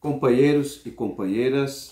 Companheiros e companheiras,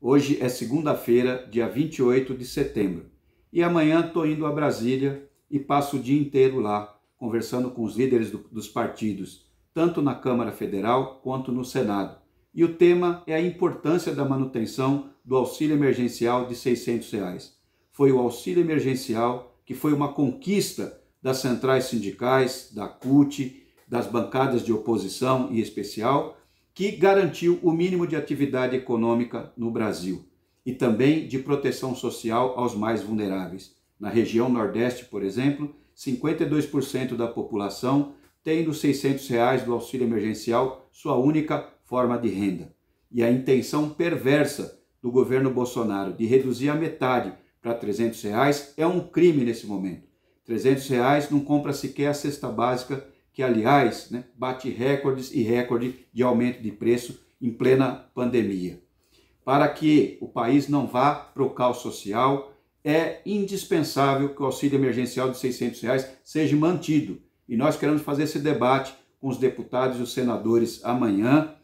hoje é segunda-feira, dia 28 de setembro, e amanhã estou indo a Brasília e passo o dia inteiro lá, conversando com os líderes do, dos partidos, tanto na Câmara Federal quanto no Senado. E o tema é a importância da manutenção do auxílio emergencial de R$ 600. Reais. Foi o auxílio emergencial que foi uma conquista das centrais sindicais, da CUT, das bancadas de oposição em especial, que garantiu o mínimo de atividade econômica no Brasil e também de proteção social aos mais vulneráveis. Na região Nordeste, por exemplo, 52% da população tendo R$ 600 reais do auxílio emergencial sua única forma de renda. E a intenção perversa do governo Bolsonaro de reduzir a metade para R$ 300 reais é um crime nesse momento. R$ 300 reais não compra sequer a cesta básica que aliás né, bate recordes e recorde de aumento de preço em plena pandemia. Para que o país não vá para o caos social, é indispensável que o auxílio emergencial de 600 reais seja mantido. E nós queremos fazer esse debate com os deputados e os senadores amanhã.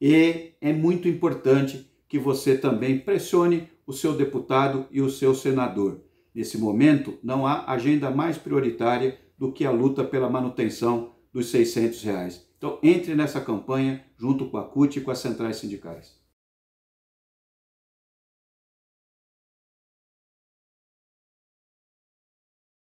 E é muito importante que você também pressione o seu deputado e o seu senador. Nesse momento, não há agenda mais prioritária do que a luta pela manutenção dos 600 reais. Então entre nessa campanha junto com a CUT e com as centrais sindicais.